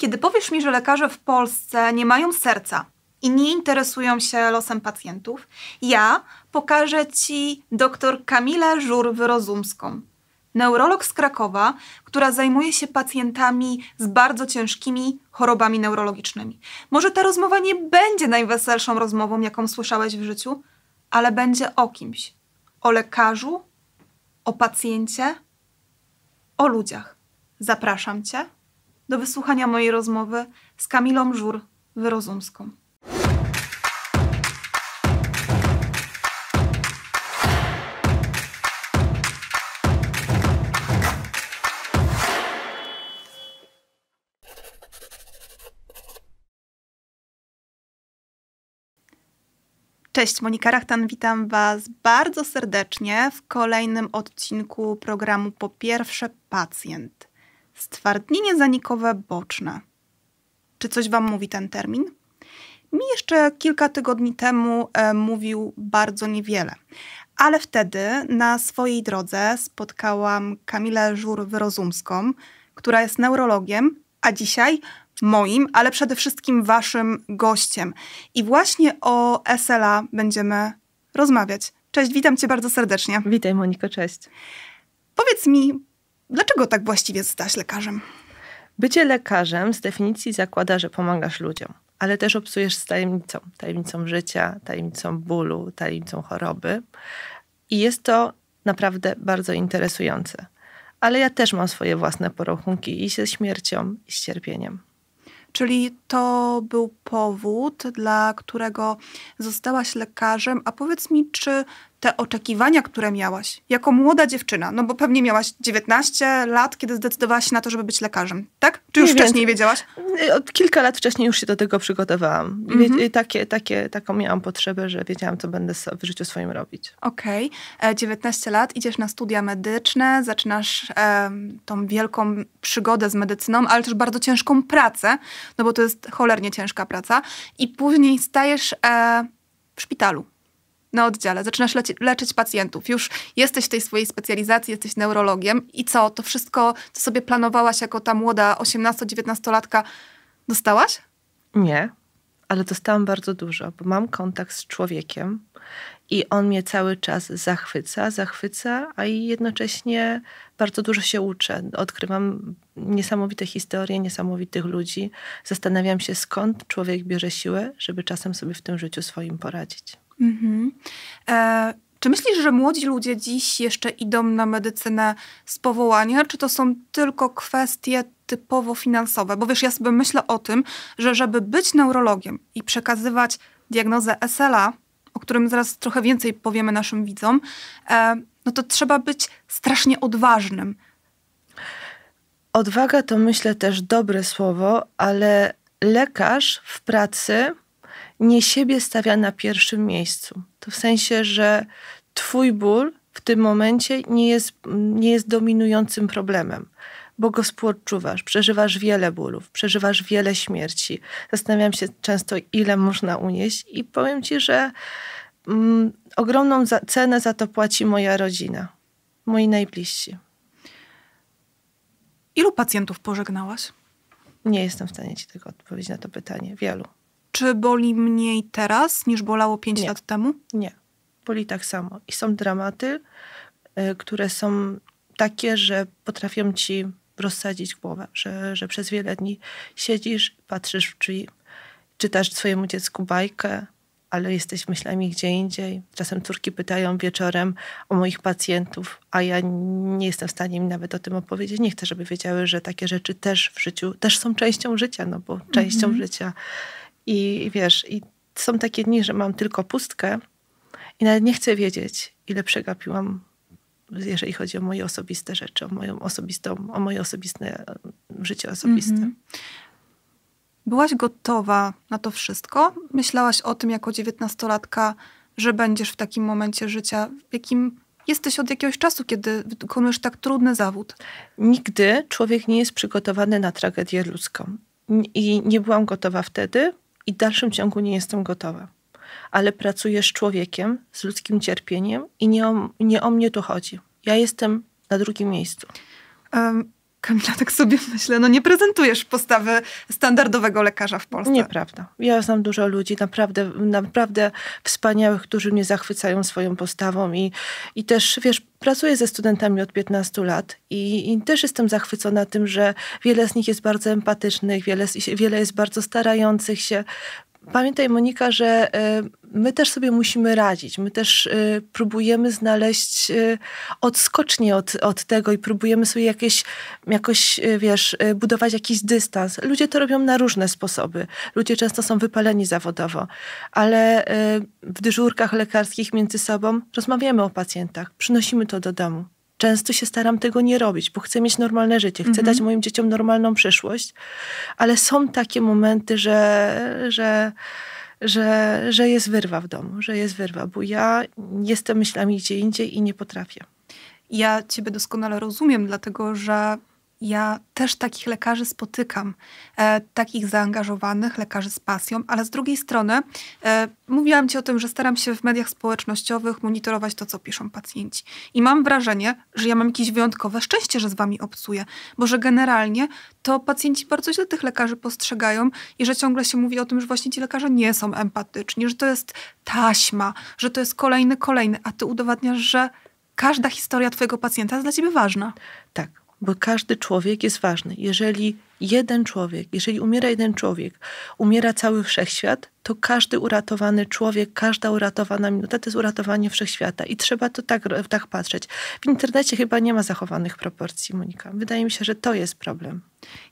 Kiedy powiesz mi, że lekarze w Polsce nie mają serca i nie interesują się losem pacjentów, ja pokażę ci dr Kamilę Żur-Wyrozumską, neurolog z Krakowa, która zajmuje się pacjentami z bardzo ciężkimi chorobami neurologicznymi. Może ta rozmowa nie będzie najweselszą rozmową, jaką słyszałeś w życiu, ale będzie o kimś. O lekarzu, o pacjencie, o ludziach. Zapraszam Cię do wysłuchania mojej rozmowy z Kamilą Żur-Wyrozumską. Cześć, Monika Rachtan, witam Was bardzo serdecznie w kolejnym odcinku programu Po pierwsze pacjent stwardnienie zanikowe boczne. Czy coś Wam mówi ten termin? Mi jeszcze kilka tygodni temu e, mówił bardzo niewiele, ale wtedy na swojej drodze spotkałam Kamilę Żur-Wyrozumską, która jest neurologiem, a dzisiaj moim, ale przede wszystkim Waszym gościem. I właśnie o SLA będziemy rozmawiać. Cześć, witam Cię bardzo serdecznie. Witaj Moniko, cześć. Powiedz mi, Dlaczego tak właściwie zostałaś lekarzem? Bycie lekarzem z definicji zakłada, że pomagasz ludziom, ale też obsujesz z tajemnicą, tajemnicą życia, tajemnicą bólu, tajemnicą choroby. I jest to naprawdę bardzo interesujące. Ale ja też mam swoje własne porachunki i ze śmiercią, i z cierpieniem. Czyli to był powód, dla którego zostałaś lekarzem. A powiedz mi, czy te oczekiwania, które miałaś jako młoda dziewczyna, no bo pewnie miałaś 19 lat, kiedy zdecydowałaś się na to, żeby być lekarzem, tak? Czy już Nie wcześniej wiedziałaś? Y, od kilka lat wcześniej już się do tego przygotowałam. Mhm. Y, takie, takie, taką miałam potrzebę, że wiedziałam, co będę w życiu swoim robić. Okej. Okay. E, 19 lat, idziesz na studia medyczne, zaczynasz e, tą wielką przygodę z medycyną, ale też bardzo ciężką pracę, no bo to jest cholernie ciężka praca i później stajesz e, w szpitalu na oddziale, zaczynasz leci- leczyć pacjentów, już jesteś w tej swojej specjalizacji, jesteś neurologiem i co? To wszystko, co sobie planowałaś jako ta młoda 18-19-latka, dostałaś? Nie, ale dostałam bardzo dużo, bo mam kontakt z człowiekiem i on mnie cały czas zachwyca, zachwyca, a i jednocześnie bardzo dużo się uczę. Odkrywam niesamowite historie, niesamowitych ludzi. Zastanawiam się, skąd człowiek bierze siłę, żeby czasem sobie w tym życiu swoim poradzić. Mhm. E, czy myślisz, że młodzi ludzie dziś jeszcze idą na medycynę z powołania, czy to są tylko kwestie typowo finansowe? Bo wiesz, ja sobie myślę o tym, że żeby być neurologiem i przekazywać diagnozę SLA, o którym zaraz trochę więcej powiemy naszym widzom, e, no to trzeba być strasznie odważnym. Odwaga to myślę też dobre słowo, ale lekarz w pracy nie siebie stawia na pierwszym miejscu. To w sensie, że twój ból w tym momencie nie jest, nie jest dominującym problemem, bo go współczuwasz, przeżywasz wiele bólów, przeżywasz wiele śmierci. Zastanawiam się często, ile można unieść i powiem ci, że mm, ogromną za cenę za to płaci moja rodzina, moi najbliżsi. Ilu pacjentów pożegnałaś? Nie jestem w stanie ci tego odpowiedzieć na to pytanie. Wielu. Czy boli mniej teraz niż bolało 5 lat temu? Nie, boli tak samo. I są dramaty, y, które są takie, że potrafią ci rozsadzić głowę, że, że przez wiele dni siedzisz, patrzysz w drzwi, czytasz swojemu dziecku bajkę, ale jesteś myślami gdzie indziej. Czasem córki pytają wieczorem o moich pacjentów, a ja nie jestem w stanie im nawet o tym opowiedzieć. Nie chcę, żeby wiedziały, że takie rzeczy też w życiu, też są częścią życia, no bo częścią mm -hmm. życia i wiesz, i są takie dni, że mam tylko pustkę i nawet nie chcę wiedzieć, ile przegapiłam, jeżeli chodzi o moje osobiste rzeczy, o moją osobistą, o moje osobiste e, życie osobiste. Mm -hmm. Byłaś gotowa na to wszystko? Myślałaś o tym jako dziewiętnastolatka, że będziesz w takim momencie życia, w jakim jesteś od jakiegoś czasu, kiedy wykonujesz tak trudny zawód? Nigdy człowiek nie jest przygotowany na tragedię ludzką. I nie byłam gotowa wtedy, i w dalszym ciągu nie jestem gotowa. Ale pracuję z człowiekiem, z ludzkim cierpieniem i nie o, nie o mnie tu chodzi. Ja jestem na drugim miejscu. Um Kamila, tak sobie myślę, no nie prezentujesz postawy standardowego lekarza w Polsce. Nieprawda. Ja znam dużo ludzi naprawdę, naprawdę wspaniałych, którzy mnie zachwycają swoją postawą i, i też, wiesz, pracuję ze studentami od 15 lat i, i też jestem zachwycona tym, że wiele z nich jest bardzo empatycznych, wiele, wiele jest bardzo starających się, pamiętaj, Monika, że e, my też sobie musimy radzić. My też e, próbujemy znaleźć e, odskocznie od, od tego i próbujemy sobie jakieś, jakoś, wiesz, budować jakiś dystans. Ludzie to robią na różne sposoby. Ludzie często są wypaleni zawodowo, ale w dyżurkach lekarskich między sobą rozmawiamy o pacjentach, przynosimy to do domu. Często się staram tego nie robić, bo chcę mieć normalne życie, chcę mhm. dać moim dzieciom normalną przyszłość, ale są takie momenty, że, że, że, że jest wyrwa w domu, że jest wyrwa, bo ja jestem myślami gdzie indziej i nie potrafię. Ja Ciebie doskonale rozumiem, dlatego że ja też takich lekarzy spotykam, e, takich zaangażowanych, lekarzy z pasją, ale z drugiej strony e, mówiłam Ci o tym, że staram się w mediach społecznościowych monitorować to, co piszą pacjenci. I mam wrażenie, że ja mam jakieś wyjątkowe szczęście, że z Wami obcuję, bo że generalnie to pacjenci bardzo źle tych lekarzy postrzegają i że ciągle się mówi o tym, że właśnie ci lekarze nie są empatyczni, że to jest taśma, że to jest kolejny, kolejny, a Ty udowadniasz, że każda historia Twojego pacjenta jest dla Ciebie ważna. Tak, bo każdy człowiek jest ważny. Jeżeli jeden człowiek, jeżeli umiera jeden człowiek, umiera cały wszechświat, to każdy uratowany człowiek, każda uratowana minuta to jest uratowanie wszechświata. I trzeba to tak, tak patrzeć. W internecie chyba nie ma zachowanych proporcji, Monika. Wydaje mi się, że to jest problem.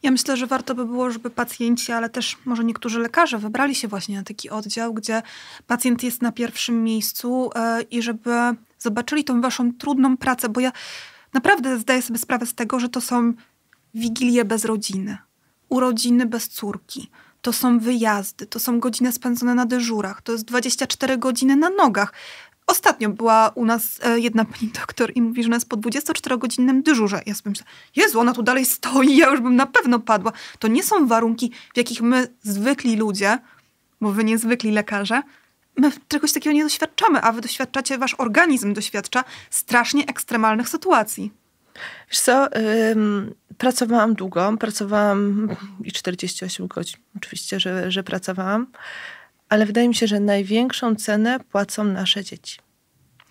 Ja myślę, że warto by było, żeby pacjenci, ale też może niektórzy lekarze wybrali się właśnie na taki oddział, gdzie pacjent jest na pierwszym miejscu e, i żeby zobaczyli tą waszą trudną pracę, bo ja Naprawdę zdaję sobie sprawę z tego, że to są wigilie bez rodziny, urodziny bez córki, to są wyjazdy, to są godziny spędzone na dyżurach, to jest 24 godziny na nogach. Ostatnio była u nas e, jedna pani doktor i mówi, że ona jest po 24-godzinnym dyżurze. Ja sobie myślę, Jezu, ona tu dalej stoi, ja już bym na pewno padła. To nie są warunki, w jakich my, zwykli ludzie, bo wy niezwykli lekarze, my czegoś takiego nie doświadczamy, a wy doświadczacie, wasz organizm doświadcza strasznie ekstremalnych sytuacji. Wiesz co, ym, pracowałam długo, pracowałam i 48 godzin, oczywiście, że, że pracowałam, ale wydaje mi się, że największą cenę płacą nasze dzieci,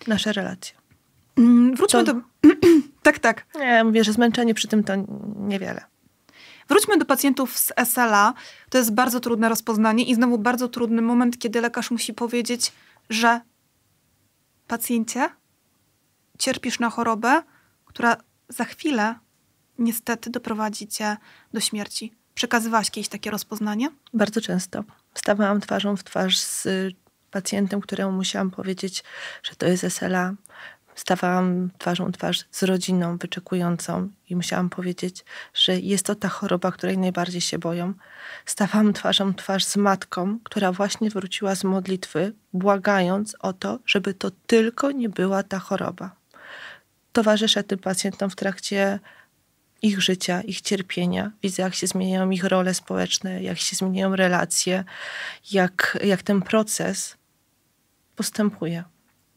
nasze relacje. Mm, wróćmy to... do... tak, tak. Nie, mówię, że zmęczenie przy tym to niewiele. Wróćmy do pacjentów z SLA. To jest bardzo trudne rozpoznanie i znowu bardzo trudny moment, kiedy lekarz musi powiedzieć, że pacjencie, cierpisz na chorobę, która za chwilę niestety doprowadzi cię do śmierci. Przekazywałaś kiedyś takie rozpoznanie? Bardzo często. Stawałam twarzą w twarz z pacjentem, któremu musiałam powiedzieć, że to jest SLA, stawałam twarzą twarz z rodziną wyczekującą i musiałam powiedzieć, że jest to ta choroba, której najbardziej się boją. Stawałam twarzą twarz z matką, która właśnie wróciła z modlitwy, błagając o to, żeby to tylko nie była ta choroba. Towarzyszę tym pacjentom w trakcie ich życia, ich cierpienia. Widzę, jak się zmieniają ich role społeczne, jak się zmieniają relacje, jak, jak ten proces postępuje.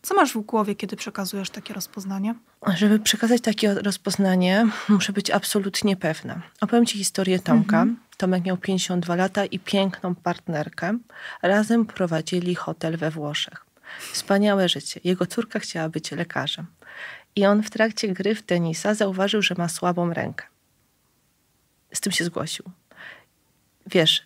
Co masz w głowie, kiedy przekazujesz takie rozpoznanie? Żeby przekazać takie rozpoznanie, muszę być absolutnie pewna. Opowiem Ci historię Tomka. Mhm. Tomek miał 52 lata i piękną partnerkę. Razem prowadzili hotel we Włoszech. Wspaniałe życie. Jego córka chciała być lekarzem. I on w trakcie gry w tenisa zauważył, że ma słabą rękę. Z tym się zgłosił. Wiesz,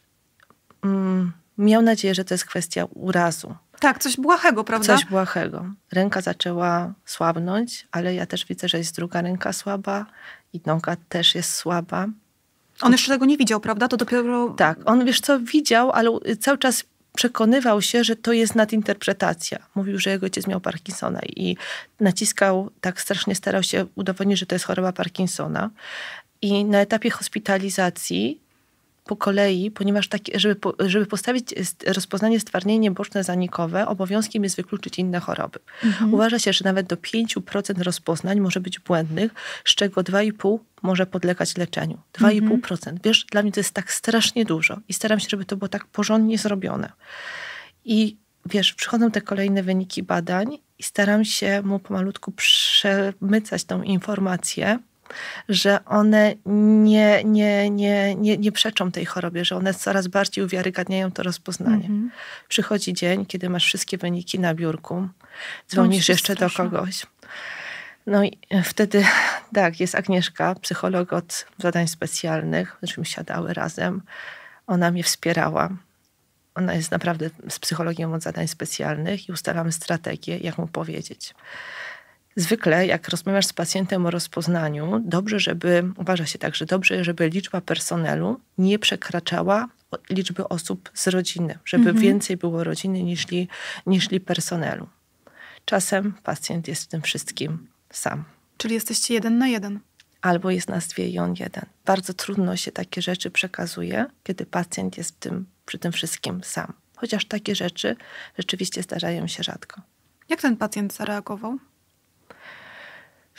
mm, miał nadzieję, że to jest kwestia urazu, tak, coś błahego, prawda? Coś błahego. Ręka zaczęła słabnąć, ale ja też widzę, że jest druga ręka słaba i noga też jest słaba. On jeszcze tego nie widział, prawda? To dopiero... Tak, on wiesz co, widział, ale cały czas przekonywał się, że to jest nadinterpretacja. Mówił, że jego ojciec miał Parkinsona i naciskał, tak strasznie starał się udowodnić, że to jest choroba Parkinsona. I na etapie hospitalizacji po kolei, ponieważ tak, żeby, żeby postawić rozpoznanie stwardnienie boczne zanikowe, obowiązkiem jest wykluczyć inne choroby. Mhm. Uważa się, że nawet do 5% rozpoznań może być błędnych, z czego 2,5% może podlegać leczeniu. 2,5%. Mhm. Wiesz, dla mnie to jest tak strasznie dużo i staram się, żeby to było tak porządnie zrobione. I wiesz, przychodzą te kolejne wyniki badań i staram się mu pomalutku przemycać tą informację, że one nie, nie, nie, nie, nie przeczą tej chorobie, że one coraz bardziej uwiarygadniają to rozpoznanie. Mm -hmm. Przychodzi dzień, kiedy masz wszystkie wyniki na biurku, dzwonisz jeszcze straszne. do kogoś. No i wtedy, tak, jest Agnieszka, psycholog od zadań specjalnych, z siadały razem. Ona mnie wspierała. Ona jest naprawdę z psychologiem od zadań specjalnych i ustalamy strategię, jak mu powiedzieć. Zwykle, jak rozmawiasz z pacjentem o rozpoznaniu, dobrze, żeby, uważa się także dobrze, żeby liczba personelu nie przekraczała liczby osób z rodziny, żeby mhm. więcej było rodziny niż, li, niż li personelu. Czasem pacjent jest w tym wszystkim sam. Czyli jesteście jeden na jeden albo jest nas dwie i on jeden. Bardzo trudno się takie rzeczy przekazuje, kiedy pacjent jest tym, przy tym wszystkim sam. Chociaż takie rzeczy rzeczywiście zdarzają się rzadko. Jak ten pacjent zareagował?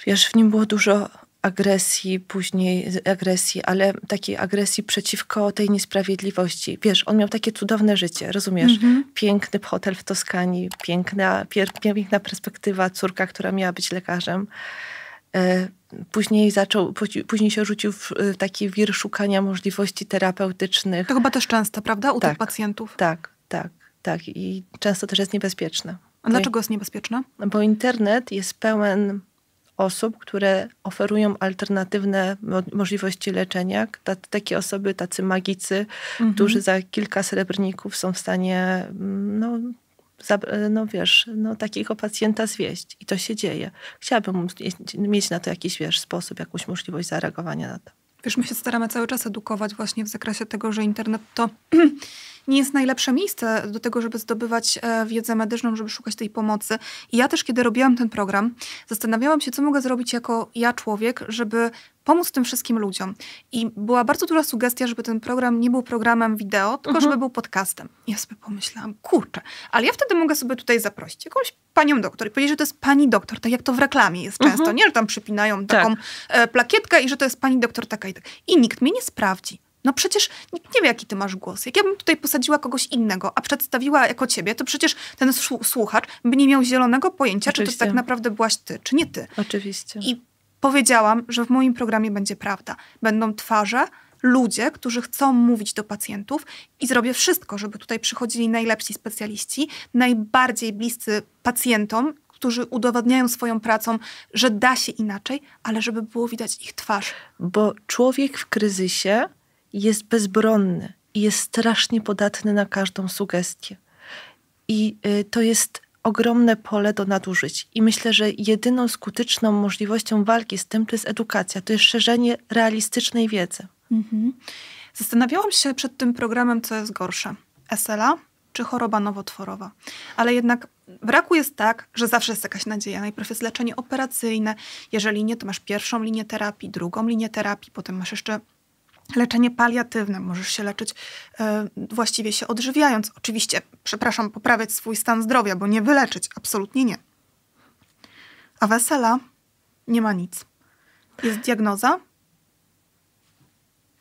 wiesz, w nim było dużo agresji, później agresji, ale takiej agresji przeciwko tej niesprawiedliwości. Wiesz, on miał takie cudowne życie, rozumiesz? Mm -hmm. Piękny hotel w Toskanii, piękna, piękna perspektywa, córka, która miała być lekarzem. E, później zaczął, później się rzucił w e, taki wir szukania możliwości terapeutycznych. To chyba też często, prawda, u tak, tych pacjentów? Tak, tak, tak. I często też jest niebezpieczne. A no dlaczego jest niebezpieczne? No bo internet jest pełen osób, które oferują alternatywne możliwości leczenia. takie osoby, tacy magicy, mhm. którzy za kilka srebrników są w stanie, mm, no, no wiesz, no, takiego pacjenta zwieść. I to się dzieje. Chciałabym mieć na to jakiś, wiesz, sposób, jakąś możliwość zareagowania na to. Wiesz, my się staramy cały czas edukować właśnie w zakresie tego, że internet to nie jest najlepsze miejsce do tego, żeby zdobywać e, wiedzę medyczną, żeby szukać tej pomocy. I ja też, kiedy robiłam ten program, zastanawiałam się, co mogę zrobić jako ja człowiek, żeby pomóc tym wszystkim ludziom. I była bardzo duża sugestia, żeby ten program nie był programem wideo, tylko mhm. żeby był podcastem. Ja sobie pomyślałam, kurczę, ale ja wtedy mogę sobie tutaj zaprosić jakąś panią doktor i powiedzieć, że to jest pani doktor, tak jak to w reklamie jest często, mhm. nie, że tam przypinają tak. taką tak. plakietkę i że to jest pani doktor taka i tak. I nikt mnie nie sprawdzi. No przecież nikt nie wie, jaki ty masz głos. Jak ja bym tutaj posadziła kogoś innego, a przedstawiła jako ciebie, to przecież ten słuchacz by nie miał zielonego pojęcia, Oczywiście. czy to tak naprawdę byłaś ty, czy nie ty. Oczywiście. I powiedziałam, że w moim programie będzie prawda. Będą twarze, ludzie, którzy chcą mówić do pacjentów i zrobię wszystko, żeby tutaj przychodzili najlepsi specjaliści, najbardziej bliscy pacjentom, którzy udowadniają swoją pracą, że da się inaczej, ale żeby było widać ich twarz. Bo człowiek w kryzysie jest bezbronny i jest strasznie podatny na każdą sugestię. I y, to jest ogromne pole do nadużyć. I myślę, że jedyną skuteczną możliwością walki z tym to jest edukacja, to jest szerzenie realistycznej wiedzy. Mhm. Zastanawiałam się przed tym programem, co jest gorsze: SLA czy choroba nowotworowa. Ale jednak w raku jest tak, że zawsze jest jakaś nadzieja. Najpierw jest leczenie operacyjne. Jeżeli nie, to masz pierwszą linię terapii, drugą linię terapii, potem masz jeszcze leczenie paliatywne. Możesz się leczyć y, właściwie się odżywiając. Oczywiście, przepraszam, poprawiać swój stan zdrowia, bo nie wyleczyć, absolutnie nie. A wesela nie ma nic. Jest diagnoza?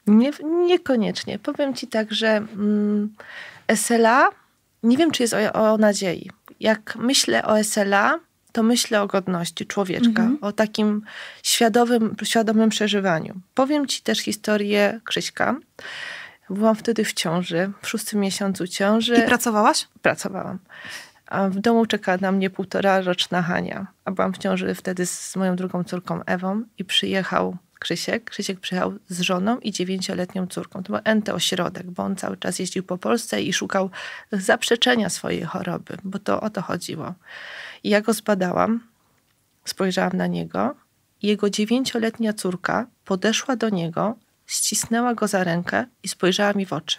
Nie, niekoniecznie. Powiem ci tak, że mm, SLA, nie wiem, czy jest o, o nadziei. Jak myślę o SLA, to myślę o godności człowieczka, mhm. o takim świadomym, świadomym przeżywaniu. Powiem Ci też historię Krzyśka. Byłam wtedy w ciąży, w szóstym miesiącu ciąży. I pracowałaś? Pracowałam. A w domu czekała na mnie półtora roczna Hania, a byłam w ciąży wtedy z moją drugą córką Ewą i przyjechał Krzysiek. Krzysiek przyjechał z żoną i dziewięcioletnią córką. To był NT ośrodek, bo on cały czas jeździł po Polsce i szukał zaprzeczenia swojej choroby, bo to o to chodziło. I ja go zbadałam, spojrzałam na niego. Jego dziewięcioletnia córka podeszła do niego, ścisnęła go za rękę i spojrzała mi w oczy.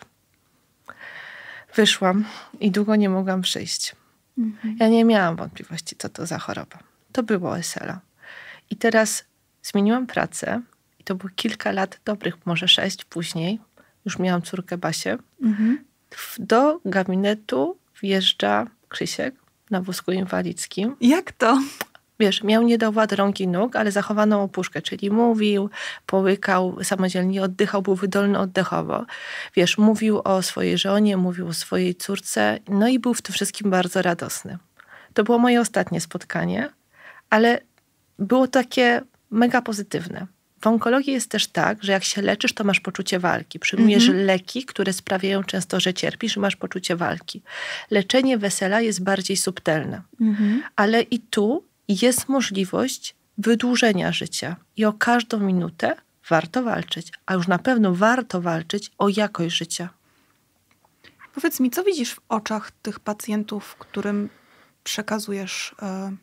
Wyszłam i długo nie mogłam przyjść. Mhm. Ja nie miałam wątpliwości, co to za choroba. To było SLA. I teraz zmieniłam pracę i to było kilka lat dobrych, może sześć później. Już miałam córkę Basię. Mhm. Do gabinetu wjeżdża Krzysiek, na wózku inwalidzkim. Jak to? Wiesz, miał niedowład rąk i nóg, ale zachowaną opuszkę, czyli mówił, połykał samodzielnie, oddychał, był wydolny oddechowo. Wiesz, mówił o swojej żonie, mówił o swojej córce, no i był w tym wszystkim bardzo radosny. To było moje ostatnie spotkanie, ale było takie mega pozytywne. W onkologii jest też tak, że jak się leczysz, to masz poczucie walki. Przyjmujesz mhm. leki, które sprawiają często, że cierpisz i masz poczucie walki. Leczenie wesela jest bardziej subtelne, mhm. ale i tu jest możliwość wydłużenia życia i o każdą minutę warto walczyć, a już na pewno warto walczyć o jakość życia. Powiedz mi, co widzisz w oczach tych pacjentów, którym przekazujesz e,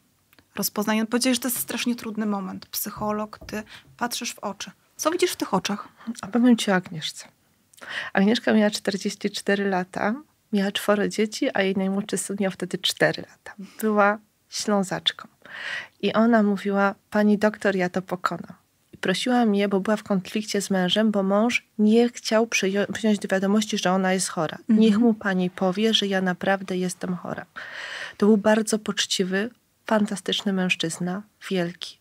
rozpoznanie. No powiedziałeś, że to jest strasznie trudny moment. Psycholog, ty patrzysz w oczy. Co widzisz w tych oczach? Opowiem ci o Agnieszce. Agnieszka miała 44 lata, miała czworo dzieci, a jej najmłodszy syn miał wtedy 4 lata. Była ślązaczką. I ona mówiła, pani doktor, ja to pokonam. I prosiła mnie, bo była w konflikcie z mężem, bo mąż nie chciał przyjąć do wiadomości, że ona jest chora. Mhm. Niech mu pani powie, że ja naprawdę jestem chora. To był bardzo poczciwy, fantastyczny mężczyzna, wielki.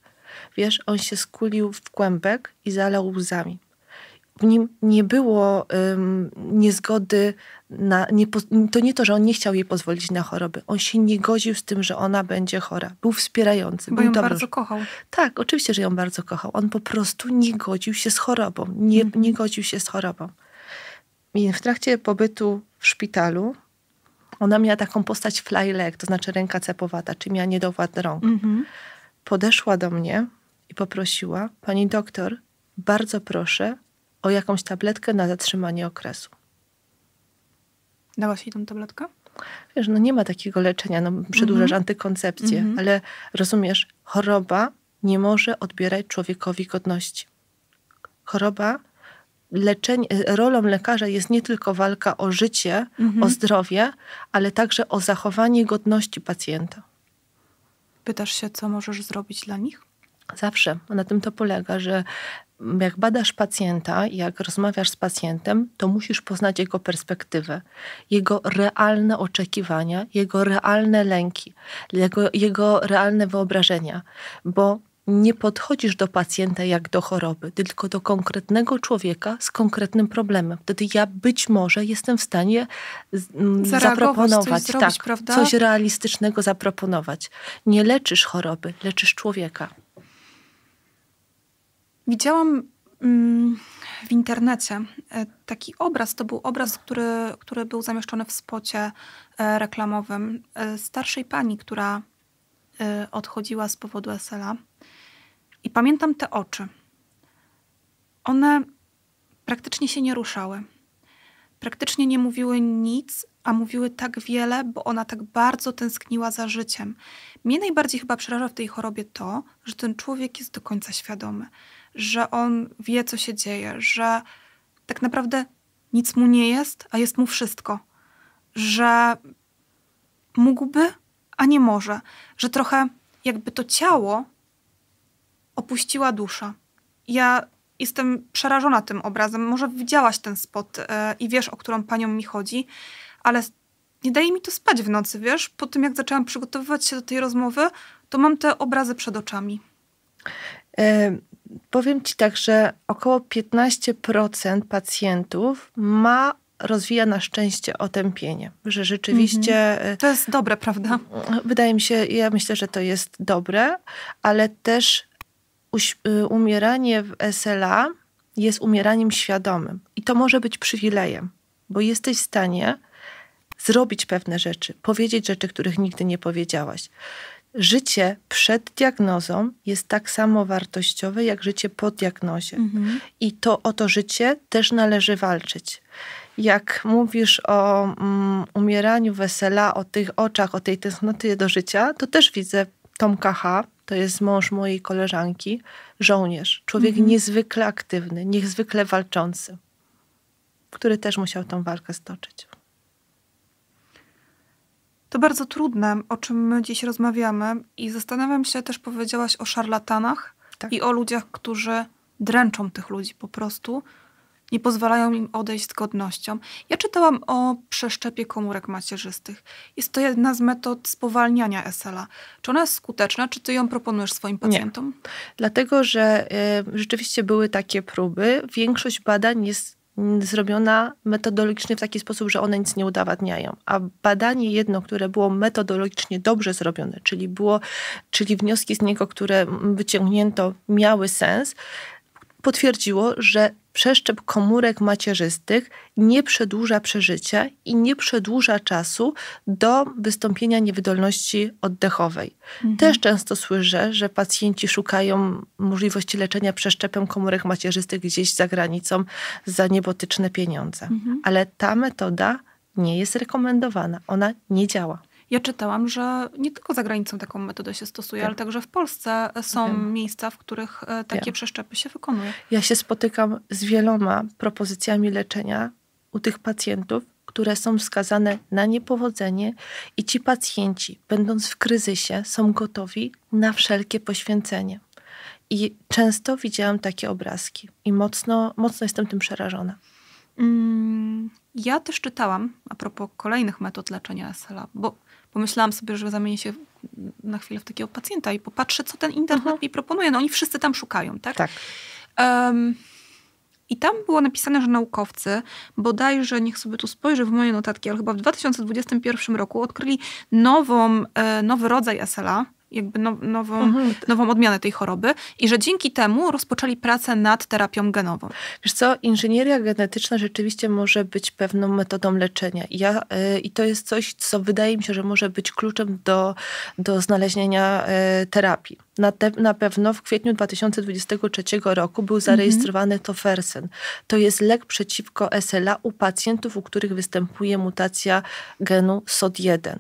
Wiesz, on się skulił w kłębek i zalał łzami. W nim nie było um, niezgody na. Nie, to nie to, że on nie chciał jej pozwolić na choroby. On się nie godził z tym, że ona będzie chora. Był wspierający. Bo był ją dobry. bardzo kochał. Tak, oczywiście, że ją bardzo kochał. On po prostu nie godził się z chorobą. Nie, mm. nie godził się z chorobą. I w trakcie pobytu w szpitalu ona miała taką postać fly leg, to znaczy ręka cepowata, czyli miała niedowład rąk. Mhm. Podeszła do mnie i poprosiła, pani doktor, bardzo proszę o jakąś tabletkę na zatrzymanie okresu. Dałaś jej tą tabletkę? Wiesz, no nie ma takiego leczenia, no przedłużasz mhm. antykoncepcję, mhm. ale rozumiesz, choroba nie może odbierać człowiekowi godności. Choroba leczenie, rolą lekarza jest nie tylko walka o życie, mhm. o zdrowie, ale także o zachowanie godności pacjenta. Pytasz się, co możesz zrobić dla nich? Zawsze. Na tym to polega, że jak badasz pacjenta, jak rozmawiasz z pacjentem, to musisz poznać jego perspektywę, jego realne oczekiwania, jego realne lęki, jego, jego realne wyobrażenia, bo nie podchodzisz do pacjenta jak do choroby, tylko do konkretnego człowieka z konkretnym problemem. Wtedy ja być może jestem w stanie mm, zaproponować coś, tak, coś realistycznego zaproponować. Nie leczysz choroby, leczysz człowieka. Widziałam mm, w internecie e, taki obraz, to był obraz, który, który był zamieszczony w spocie e, reklamowym e, starszej pani, która odchodziła z powodu SLA. I pamiętam te oczy. One praktycznie się nie ruszały. Praktycznie nie mówiły nic, a mówiły tak wiele, bo ona tak bardzo tęskniła za życiem. Mnie najbardziej chyba przeraża w tej chorobie to, że ten człowiek jest do końca świadomy, że on wie, co się dzieje, że tak naprawdę nic mu nie jest, a jest mu wszystko, że mógłby, a nie może, że trochę jakby to ciało opuściła dusza. Ja jestem przerażona tym obrazem. Może widziałaś ten spot e, i wiesz, o którą panią mi chodzi, ale nie daje mi to spać w nocy, wiesz? Po tym, jak zaczęłam przygotowywać się do tej rozmowy, to mam te obrazy przed oczami. E, powiem ci tak, że około 15% pacjentów ma rozwija na szczęście otępienie, że rzeczywiście... Mm -hmm. To jest dobre, prawda? Wydaje mi się, ja myślę, że to jest dobre, ale też Y, umieranie w SLA jest umieraniem świadomym. I to może być przywilejem, bo jesteś w stanie zrobić pewne rzeczy, powiedzieć rzeczy, których nigdy nie powiedziałaś. Życie przed diagnozą jest tak samo wartościowe jak życie po diagnozie. Mhm. I to o to życie też należy walczyć. Jak mówisz o mm, umieraniu wesela, o tych oczach, o tej tęsknoty do życia, to też widzę Tomka H., to jest mąż mojej koleżanki, żołnierz, człowiek mhm. niezwykle aktywny, niezwykle walczący, który też musiał tą walkę stoczyć. To bardzo trudne, o czym my dziś rozmawiamy, i zastanawiam się, też powiedziałaś o szarlatanach tak. i o ludziach, którzy dręczą tych ludzi po prostu nie pozwalają im odejść z godnością. Ja czytałam o przeszczepie komórek macierzystych. Jest to jedna z metod spowalniania SLA. Czy ona jest skuteczna? Czy ty ją proponujesz swoim pacjentom? Nie. Dlatego, że y, rzeczywiście były takie próby. Większość badań jest zrobiona metodologicznie w taki sposób, że one nic nie udowadniają. A badanie jedno, które było metodologicznie dobrze zrobione, czyli, było, czyli wnioski z niego, które wyciągnięto, miały sens, potwierdziło, że przeszczep komórek macierzystych nie przedłuża przeżycia i nie przedłuża czasu do wystąpienia niewydolności oddechowej. Mhm. Też często słyszę, że pacjenci szukają możliwości leczenia przeszczepem komórek macierzystych gdzieś za granicą za niebotyczne pieniądze. Mhm. Ale ta metoda nie jest rekomendowana, ona nie działa. Ja czytałam, że nie tylko za granicą taką metodę się stosuje, tak. ale także w Polsce są Wiem. miejsca, w których e, takie Wiem. przeszczepy się wykonuje. Ja się spotykam z wieloma propozycjami leczenia u tych pacjentów, które są skazane na niepowodzenie, i ci pacjenci, będąc w kryzysie, są gotowi na wszelkie poświęcenie. I często widziałam takie obrazki, i mocno, mocno jestem tym przerażona. Mm, ja też czytałam a propos kolejnych metod leczenia SLA, bo pomyślałam sobie, że zamienię się na chwilę w takiego pacjenta i popatrzę, co ten internet Aha. Mhm. mi proponuje. No oni wszyscy tam szukają, tak? Tak. Um, i tam było napisane, że naukowcy, bodajże, niech sobie tu spojrzę w moje notatki, ale chyba w 2021 roku odkryli nową, e, nowy rodzaj SLA, jakby no, nową, mhm. nową odmianę tej choroby i że dzięki temu rozpoczęli pracę nad terapią genową. Wiesz co, inżynieria genetyczna rzeczywiście może być pewną metodą leczenia. I, ja, y, i to jest coś, co wydaje mi się, że może być kluczem do, do znalezienia y, terapii. Na, te, na, pewno w kwietniu 2023 roku był mhm. zarejestrowany mhm. tofersen. To jest lek przeciwko SLA u pacjentów, u których występuje mutacja genu SOD1.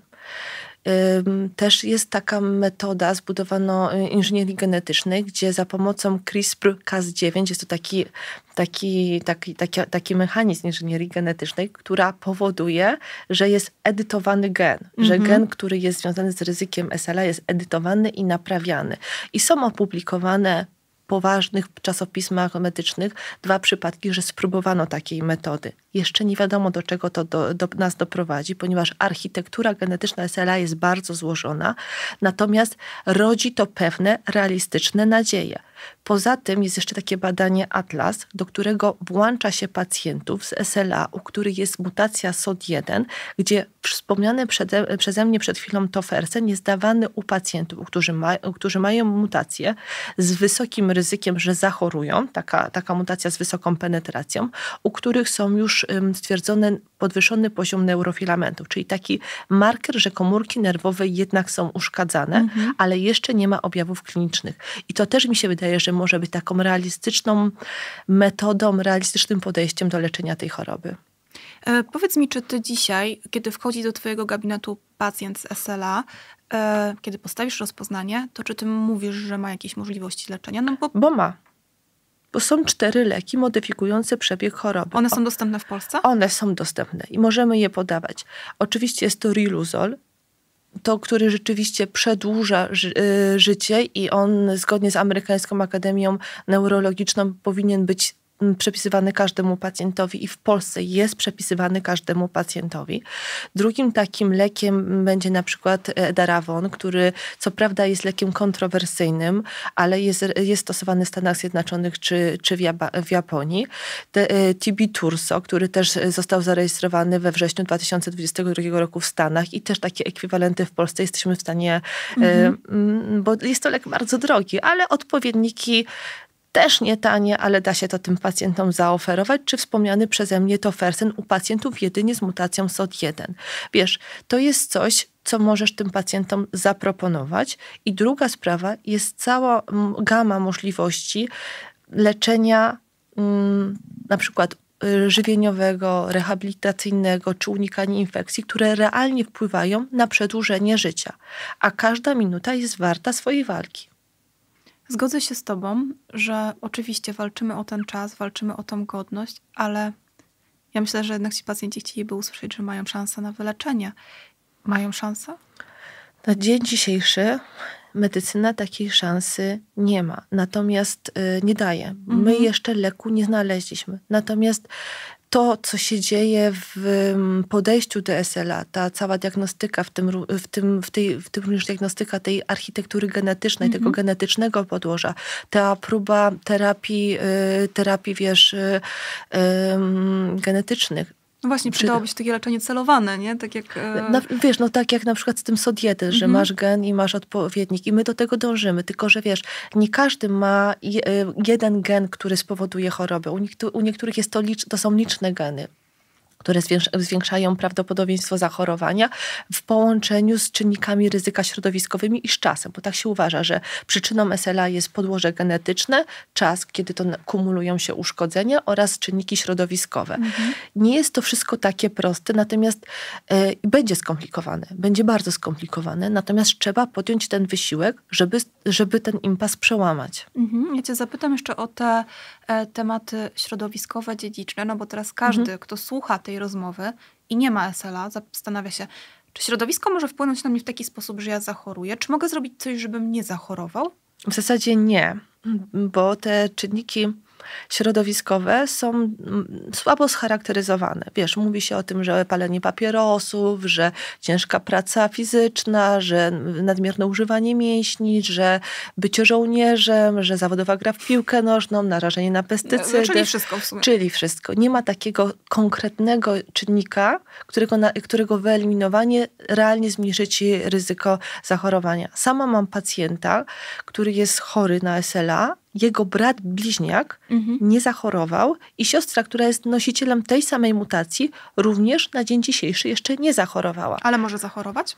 Też jest taka metoda, zbudowano y, inżynierii genetycznej, gdzie za pomocą CRISPR-Cas9, jest to taki, taki, taki, taki, taki mechanizm inżynierii genetycznej, która powoduje, że jest edytowany gen, mhm. że gen, który jest związany z ryzykiem SLA jest edytowany i naprawiany. I są opublikowane poważnych czasopismach medycznych dwa przypadki, że spróbowano takiej metody. Jeszcze nie wiadomo, do czego to do, do nas doprowadzi, ponieważ architektura genetyczna SLA jest bardzo złożona, natomiast rodzi to pewne realistyczne nadzieje. Poza tym jest jeszcze takie badanie Atlas, do którego włącza się pacjentów z SLA, u których jest mutacja SOD1, gdzie wspomniany przede, przeze mnie przed chwilą tofersen jest dawany u pacjentów, którzy, ma, którzy mają mutację z wysokim ryzykiem, że zachorują, taka, taka mutacja z wysoką penetracją, u których są już stwierdzone podwyższony poziom neurofilamentów, czyli taki marker, że komórki nerwowe jednak są uszkadzane, mhm. ale jeszcze nie ma objawów klinicznych. I to też mi się wydaje, wydaje, że może być taką realistyczną metodą, realistycznym podejściem do leczenia tej choroby. E, powiedz mi, czy ty dzisiaj, kiedy wchodzi do twojego gabinetu pacjent z SLA, e, kiedy postawisz rozpoznanie, to czy ty mówisz, że ma jakieś możliwości leczenia? No bo... bo ma bo są cztery leki modyfikujące przebieg choroby. One są dostępne w Polsce? One są dostępne i możemy je podawać. Oczywiście jest to Riluzol, to, który rzeczywiście przedłuża ży y, życie i on zgodnie z Amerykańską Akademią Neurologiczną powinien być przepisywany każdemu pacjentowi i w Polsce jest przepisywany każdemu pacjentowi. Drugim takim lekiem będzie na przykład e, Darawon, który co prawda jest lekiem kontrowersyjnym, ale jest, jest stosowany w Stanach Zjednoczonych czy, czy w, w Japonii. Te, e, Tibiturso, który też został zarejestrowany we wrześniu 2022 roku w Stanach i też takie ekwiwalenty w Polsce jesteśmy w stanie, e, mhm. bo jest to lek bardzo drogi, ale odpowiedniki też nie tanie, ale da się to tym pacjentom zaoferować, czy wspomniany przeze mnie tofersen u pacjentów jedynie z mutacją SOD1. Wiesz, to jest coś, co możesz tym pacjentom zaproponować. I druga sprawa jest cała gama możliwości leczenia mm, na przykład y, żywieniowego, rehabilitacyjnego czy unikania infekcji, które realnie wpływają na przedłużenie życia, a każda minuta jest warta swojej walki. Zgodzę się z Tobą, że oczywiście walczymy o ten czas, walczymy o tą godność, ale ja myślę, że jednak ci pacjenci chcieliby usłyszeć, że mają szansę na wyleczenie. Mają szansę? Na dzień dzisiejszy medycyna takiej szansy nie ma, natomiast y, nie daje. My mhm. jeszcze leku nie znaleźliśmy. Natomiast to, co się dzieje w mm, podejściu DSL-a, ta cała diagnostyka, w tym, w tym, w tej, w tym również diagnostyka tej architektury genetycznej, mm -hmm. tego mhm. genetycznego podłoża, ta próba terapii, y, terapii wiesz, y, genetycznych, no właśnie, przydałoby się takie leczenie celowane, nie? Tak jak... E, wiesz, no tak jak na przykład z tym sodiety, że mhm. masz gen i masz odpowiednik i my do tego dążymy, tylko że wiesz, nie każdy ma e, jeden gen, który spowoduje chorobę. U, niektórych jest to, to są liczne geny które zwiększają prawdopodobieństwo zachorowania w połączeniu z czynnikami ryzyka środowiskowymi i z czasem, bo tak się uważa, że przyczyną SLA jest podłoże genetyczne, czas, kiedy to kumulują się uszkodzenia oraz czynniki środowiskowe. Mhm. Nie jest to wszystko takie proste, natomiast e, będzie skomplikowane, będzie bardzo skomplikowane, natomiast trzeba podjąć ten wysiłek, żeby, żeby ten impas przełamać. Mhm. Ja cię zapytam jeszcze o te e, tematy środowiskowe, dziedziczne, no bo teraz każdy, mhm. kto słucha tej tej rozmowy i nie ma SLA, zastanawia się, czy środowisko może wpłynąć na mnie w taki sposób, że ja zachoruję? Czy mogę zrobić coś, żebym nie zachorował? W zasadzie nie, bo te czynniki środowiskowe są słabo scharakteryzowane. Wiesz, mówi się o tym, że palenie papierosów, że ciężka praca fizyczna, że nadmierne używanie mięśni, że bycie żołnierzem, że zawodowa gra w piłkę nożną, narażenie na pestycydy. No, czyli wszystko w sumie. Czyli wszystko. Nie ma takiego konkretnego czynnika, którego, na, którego wyeliminowanie realnie zmniejszy ci ryzyko zachorowania. Sama mam pacjenta, który jest chory na SLA, jego brat bliźniak mhm. nie zachorował i siostra, która jest nosicielem tej samej mutacji, również na dzień dzisiejszy jeszcze nie zachorowała. Ale może zachorować?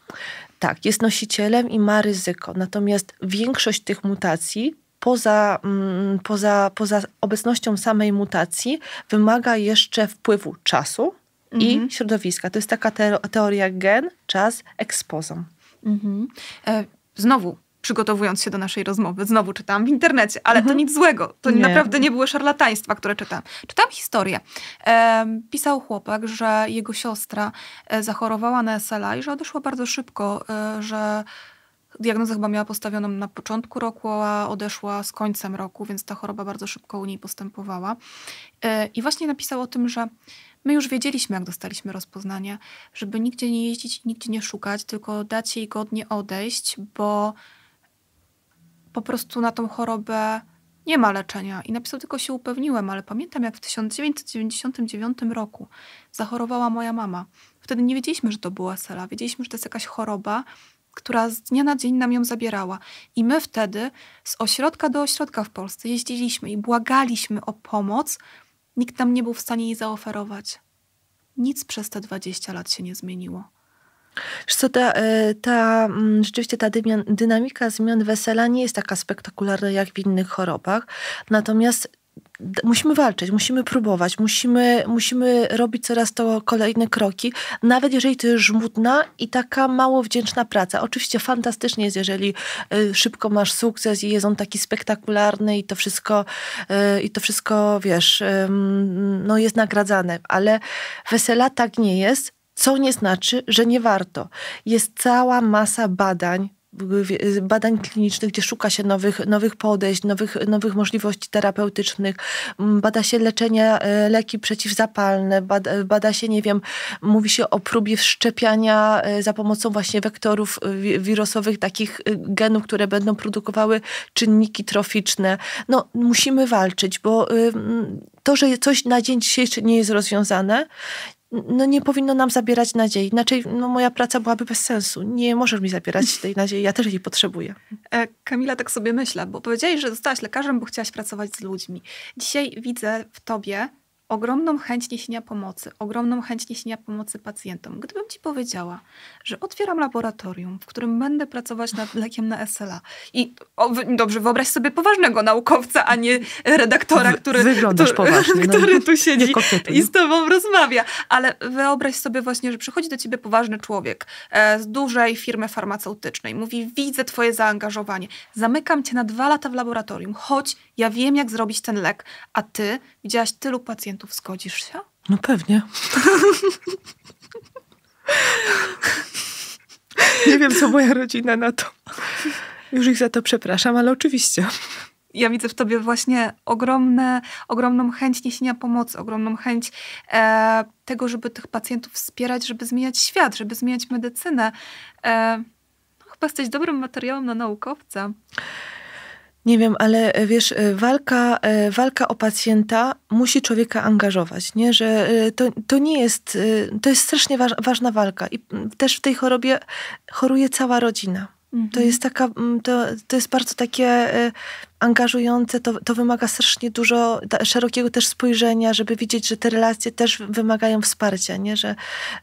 Tak, jest nosicielem i ma ryzyko. Natomiast większość tych mutacji poza, mm, poza, poza obecnością samej mutacji wymaga jeszcze wpływu czasu mhm. i środowiska. To jest taka teoria gen, czas, ekspozom. Mhm. E, znowu, przygotowując się do naszej rozmowy. Znowu czytałam w internecie, ale mhm. to nic złego. To nie. naprawdę nie były szarlataństwa, które czytałam. Czytałam historię. E, pisał chłopak, że jego siostra e, zachorowała na SLA i że odeszła bardzo szybko, e, że diagnozę chyba miała postawioną na początku roku, a odeszła z końcem roku, więc ta choroba bardzo szybko u niej postępowała. E, I właśnie napisał o tym, że my już wiedzieliśmy, jak dostaliśmy rozpoznanie, żeby nigdzie nie jeździć, nigdzie nie szukać, tylko dać jej godnie odejść, bo po prostu na tą chorobę nie ma leczenia. I napisał tylko się upewniłem, ale pamiętam jak w 1999 roku zachorowała moja mama. Wtedy nie wiedzieliśmy, że to była sela. Wiedzieliśmy, że to jest jakaś choroba, która z dnia na dzień nam ją zabierała. I my wtedy z ośrodka do ośrodka w Polsce jeździliśmy i błagaliśmy o pomoc. Nikt nam nie był w stanie jej zaoferować. Nic przez te 20 lat się nie zmieniło. Wiesz co, ta, e, ta, mm, rzeczywiście ta dymian, dynamika zmian wesela nie jest taka spektakularna jak w innych chorobach. Natomiast musimy walczyć, musimy próbować, musimy, musimy robić coraz to kolejne kroki, nawet jeżeli to jest żmudna i taka mało wdzięczna praca. Oczywiście fantastycznie jest, jeżeli e, szybko masz sukces i jest on taki spektakularny i to wszystko, e, i to wszystko wiesz, no jest nagradzane, ale wesela tak nie jest co nie znaczy, że nie warto. Jest cała masa badań, badań klinicznych, gdzie szuka się nowych, nowych podejść, nowych, nowych możliwości terapeutycznych, bada się leczenia, e, leki przeciwzapalne, bada, bada się, nie wiem, mówi się o próbie wszczepiania e, za pomocą właśnie wektorów e, wirusowych, takich genów, które będą produkowały czynniki troficzne. No, musimy walczyć, bo to, że coś na dzień dzisiejszy nie jest rozwiązane, no nie powinno nam zabierać nadziei. Inaczej no, moja praca byłaby bez sensu. Nie możesz mi zabierać tej nadziei, ja też jej potrzebuję. E, Kamila, tak sobie myślę, bo powiedziałeś, że zostałaś lekarzem, bo chciałaś pracować z ludźmi. Dzisiaj widzę w tobie ogromną chęć niesienia pomocy, ogromną chęć niesienia pomocy pacjentom. Gdybym ci powiedziała, że otwieram laboratorium, w którym będę pracować nad lekiem na SLA i o, dobrze, wyobraź sobie poważnego naukowca, a nie redaktora, który, Wyglądasz no który, poważnie, który no, tu siedzi i z tobą rozmawia. Ale wyobraź sobie właśnie, że przychodzi do ciebie poważny człowiek e, z dużej firmy farmaceutycznej. Mówi, widzę twoje zaangażowanie. Zamykam cię na dwa lata w laboratorium. Chodź, ja wiem jak zrobić ten lek, a ty widziałaś tylu pacjentów, pacjentów zgodzisz się? No pewnie. Nie wiem, co moja rodzina na to. Już ich za to przepraszam, ale oczywiście. Ja widzę w tobie właśnie ogromne, ogromną chęć niesienia pomocy, ogromną chęć e, tego, żeby tych pacjentów wspierać, żeby zmieniać świat, żeby zmieniać medycynę. E, no, chyba jesteś dobrym materiałem na naukowca. Nie wiem, ale e, wiesz, e, walka, e, walka o pacjenta musi człowieka angażować, nie? Że to, to nie jest, to jest strasznie waż, ważna walka i mm, też w tej chorobie choruje cała rodzina. Mhm. To jest taka, mm, to, to jest bardzo takie angażujące, to, to wymaga strasznie dużo szerokiego też spojrzenia, żeby widzieć, że te relacje też wymagają wsparcia, nie? Że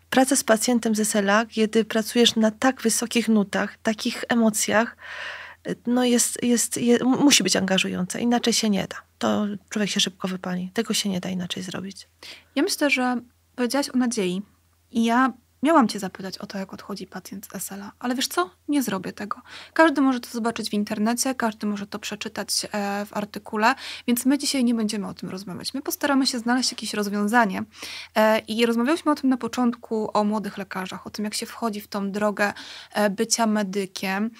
praca z pacjentem z SLA, kiedy pracujesz na tak wysokich nutach, takich emocjach, no jest, jest, jest, musi być angażująca, inaczej się nie da. To człowiek się szybko wypali. Tego się nie da inaczej zrobić. Ja myślę, że powiedziałaś o nadziei i ja miałam cię zapytać o to, jak odchodzi pacjent z SLA, ale wiesz co? Nie zrobię tego. Każdy może to zobaczyć w internecie, każdy może to przeczytać e, w artykule, więc my dzisiaj nie będziemy o tym rozmawiać. My postaramy się znaleźć jakieś rozwiązanie e, i rozmawialiśmy o tym na początku, o młodych lekarzach, o tym, jak się wchodzi w tą drogę e, bycia medykiem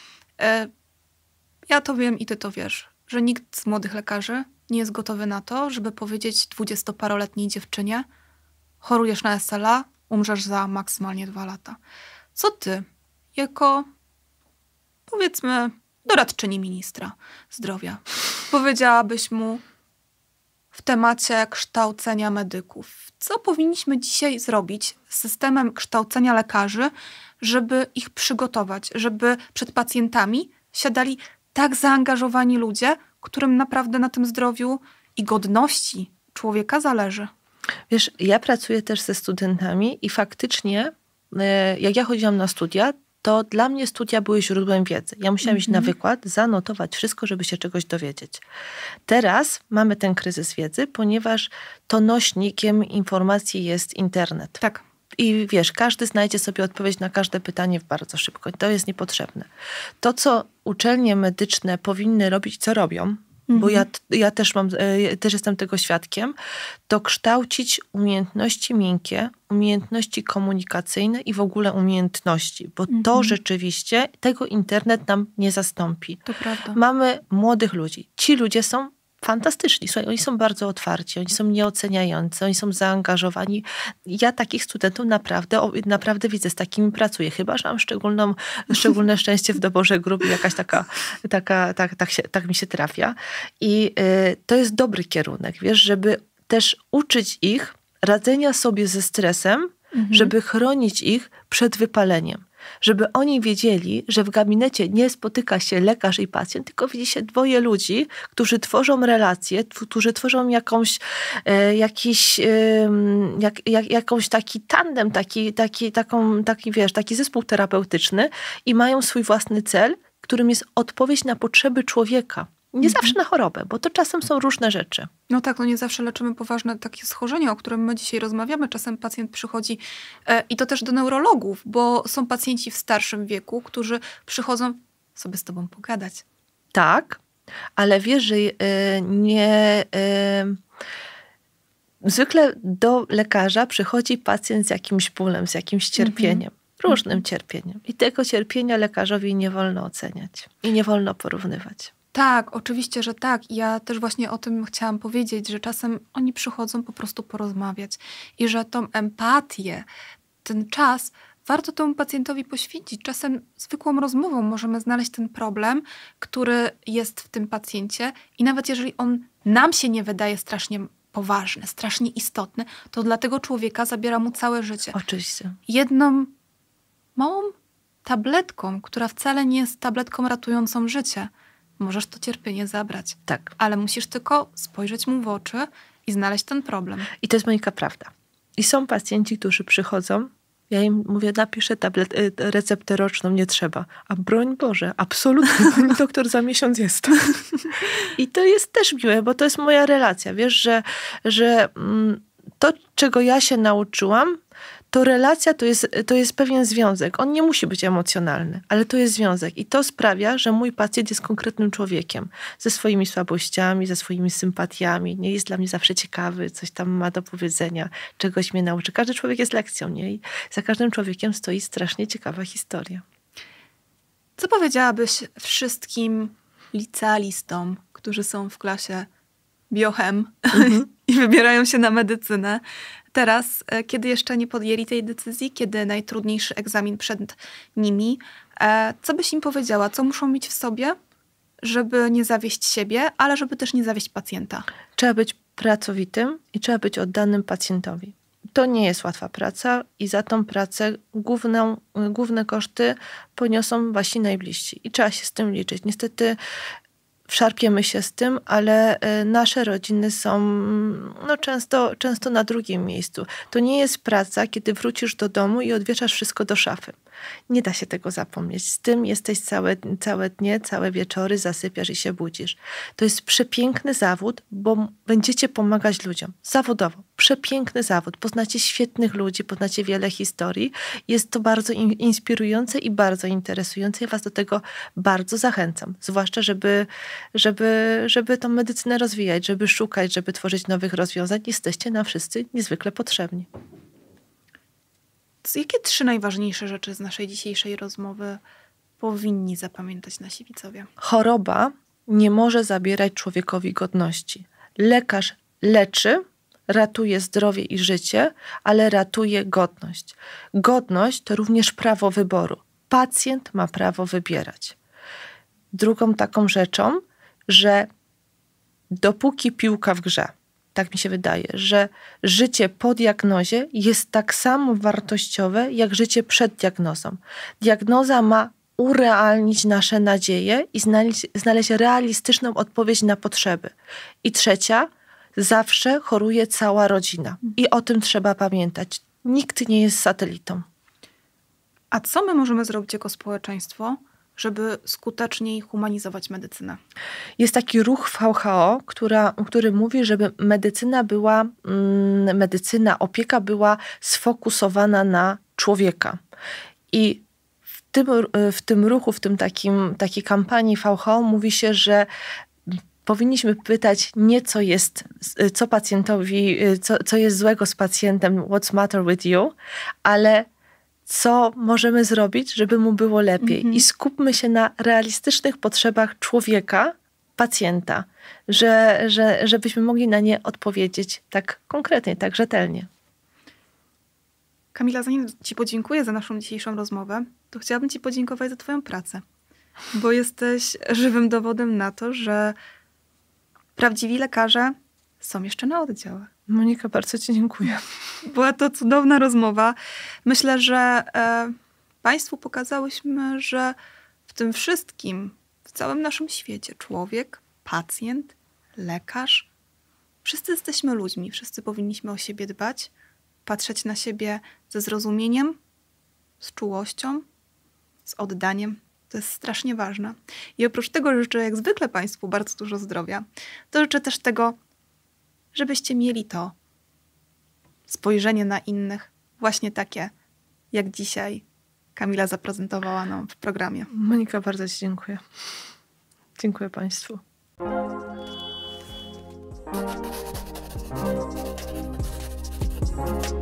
ja to wiem i ty to wiesz, że nikt z młodych lekarzy nie jest gotowy na to, żeby powiedzieć dwudziestoparoletniej dziewczynie, chorujesz na SLA, umrzesz za maksymalnie dwa lata. Co ty, jako powiedzmy doradczyni ministra zdrowia, powiedziałabyś mu w temacie kształcenia medyków? Co powinniśmy dzisiaj zrobić z systemem kształcenia lekarzy, żeby ich przygotować, żeby przed pacjentami siadali tak zaangażowani ludzie, którym naprawdę na tym zdrowiu i godności człowieka zależy. Wiesz, ja pracuję też ze studentami i faktycznie, e, jak ja chodziłam na studia, to dla mnie studia były źródłem wiedzy. Ja musiałam mm -hmm. iść na mhm. wykład, zanotować wszystko, żeby się czegoś dowiedzieć. Teraz mamy ten kryzys wiedzy, ponieważ to nośnikiem informacji jest internet. Tak i wiesz, każdy znajdzie sobie odpowiedź na każde pytanie bardzo szybko. To jest niepotrzebne. To, co uczelnie medyczne powinny robić, co robią, bo ja, ja też, mam, e, też jestem tego świadkiem, to kształcić umiejętności miękkie, umiejętności komunikacyjne i w ogóle umiejętności, bo mhm. to rzeczywiście, tego internet nam nie zastąpi. To prawda. Mamy młodych ludzi. Ci ludzie są fantastyczni. Słuchaj, oni są bardzo otwarci, oni są nieoceniający, oni są zaangażowani. Ja takich studentów naprawdę, naprawdę widzę, z takimi pracuję, chyba że mam szczególną, szczególne szczęście w doborze grup i jakaś taka, taka tak, tak, się, tak mi się trafia. I y, to jest dobry kierunek, wiesz, żeby też uczyć ich radzenia sobie ze stresem, mhm. żeby chronić ich przed wypaleniem żeby oni wiedzieli, że w gabinecie nie spotyka się lekarz i pacjent, tylko widzi się dwoje ludzi, którzy tworzą relacje, którzy tworzą jakąś, e, jakiś, jak, jak, jakąś taki tandem, taki, taki, taką, taki, wiesz, taki zespół terapeutyczny i mają swój własny cel, którym jest odpowiedź na potrzeby człowieka. Nie mhm. zawsze na chorobę, bo to czasem są różne rzeczy. No tak, no nie zawsze leczymy poważne takie schorzenia, o którym my dzisiaj rozmawiamy. Czasem pacjent przychodzi e, i to też do neurologów, bo są pacjenci w starszym wieku, którzy przychodzą sobie z tobą pogadać. Tak, ale wiesz, że y, nie. Y, zwykle do lekarza przychodzi pacjent z jakimś bólem, z jakimś mhm. cierpieniem. różnym mhm. cierpieniem. I tego cierpienia lekarzowi nie wolno oceniać i nie wolno porównywać. Tak, oczywiście, że tak. Ja też właśnie o tym chciałam powiedzieć, że czasem oni przychodzą po prostu porozmawiać i że tą empatię, ten czas warto temu pacjentowi poświęcić. Czasem zwykłą rozmową możemy znaleźć ten problem, który jest w tym pacjencie i nawet jeżeli on nam się nie wydaje strasznie poważny, strasznie istotny, to dla tego człowieka zabiera mu całe życie. Oczywiście. Jedną małą tabletką, która wcale nie jest tabletką ratującą życie możesz to cierpienie zabrać. Tak. Ale musisz tylko spojrzeć mu w oczy i znaleźć ten problem. I to jest Monika prawda. I są pacjenci, którzy przychodzą, ja im mówię, napiszę tablet, y, receptę roczną, nie trzeba. A broń Boże, absolutnie, pani doktor za miesiąc jest. I to jest też miłe, bo to jest moja relacja. Wiesz, że, że mm, to, czego ja się nauczyłam, to relacja to jest, to jest pewien związek. On nie musi być emocjonalny, ale to jest związek i to sprawia, że mój pacjent jest konkretnym człowiekiem ze swoimi słabościami, ze swoimi sympatiami. Nie jest dla mnie zawsze ciekawy, coś tam ma do powiedzenia, czegoś mnie nauczy. Każdy człowiek jest lekcją, nie? za każdym człowiekiem stoi strasznie ciekawa historia. Co powiedziałabyś wszystkim licealistom, którzy są w klasie biochem mhm. i wybierają się na medycynę. Teraz, e, kiedy jeszcze nie podjęli tej decyzji, kiedy najtrudniejszy egzamin przed nimi, e, co byś im powiedziała? Co muszą mieć w sobie, żeby nie zawieść siebie, ale żeby też nie zawieść pacjenta? Trzeba być pracowitym i trzeba być oddanym pacjentowi. To nie jest łatwa praca i za tą pracę główną, główne koszty poniosą wasi najbliżsi i trzeba się z tym liczyć. Niestety szarpiemy się z tym, ale e, nasze rodziny są no, często, często na drugim miejscu. To nie jest praca, kiedy wrócisz do domu i odwieczasz wszystko do szafy. Nie da się tego zapomnieć. Z tym jesteś całe, całe dnie, całe wieczory, zasypiasz i się budzisz. To jest przepiękny zawód, bo będziecie pomagać ludziom zawodowo przepiękny zawód. Poznacie świetnych ludzi, poznacie wiele historii. Jest to bardzo in inspirujące i bardzo interesujące. Ja Was do tego bardzo zachęcam. Zwłaszcza, żeby, żeby, żeby tą medycynę rozwijać, żeby szukać, żeby tworzyć nowych rozwiązań. Jesteście nam wszyscy niezwykle potrzebni. Jakie trzy najważniejsze rzeczy z naszej dzisiejszej rozmowy powinni zapamiętać nasi widzowie? Choroba nie może zabierać człowiekowi godności. Lekarz leczy, ratuje zdrowie i życie, ale ratuje godność. Godność to również prawo wyboru. Pacjent ma prawo wybierać. Drugą taką rzeczą, że dopóki piłka w grze, tak mi się wydaje, że życie po diagnozie jest tak samo wartościowe jak życie przed diagnozą. Diagnoza ma urealnić nasze nadzieje i znaleźć, znaleźć realistyczną odpowiedź na potrzeby. I trzecia, zawsze choruje cała rodzina. I o tym trzeba pamiętać. Nikt nie jest satelitą. A co my możemy zrobić jako społeczeństwo, żeby skuteczniej humanizować medycynę? Jest taki ruch VHO, która, który mówi, żeby medycyna była, mm, medycyna, opieka była sfokusowana na człowieka. I w tym, w tym ruchu, w tym takim, takiej kampanii VHO mówi się, że powinniśmy pytać nie co jest, y, co pacjentowi, y, co, co jest złego z pacjentem, what's matter with you, ale co możemy zrobić, żeby mu było lepiej. Mhm. I skupmy się na realistycznych potrzebach człowieka, pacjenta, że, że, żebyśmy mogli na nie odpowiedzieć tak konkretnie, tak rzetelnie. Kamila, zanim Ci podziękuję za naszą dzisiejszą rozmowę, to chciałabym Ci podziękować za Twoją pracę, bo jesteś żywym dowodem na to, że Prawdziwi lekarze są jeszcze na oddziałach. Monika, bardzo Ci dziękuję. Była to cudowna rozmowa. Myślę, że e, Państwu pokazałyśmy, że w tym wszystkim, w całym naszym świecie, człowiek, pacjent, lekarz, wszyscy jesteśmy ludźmi, wszyscy powinniśmy o siebie dbać, patrzeć na siebie ze zrozumieniem, z czułością, z oddaniem. To jest strasznie ważne. I oprócz tego życzę jak zwykle Państwu bardzo dużo zdrowia, to życzę też tego, żebyście mieli to spojrzenie na innych, właśnie takie jak dzisiaj Kamila zaprezentowała nam w programie. Monika, bardzo Ci dziękuję. Dziękuję Państwu. Thank you.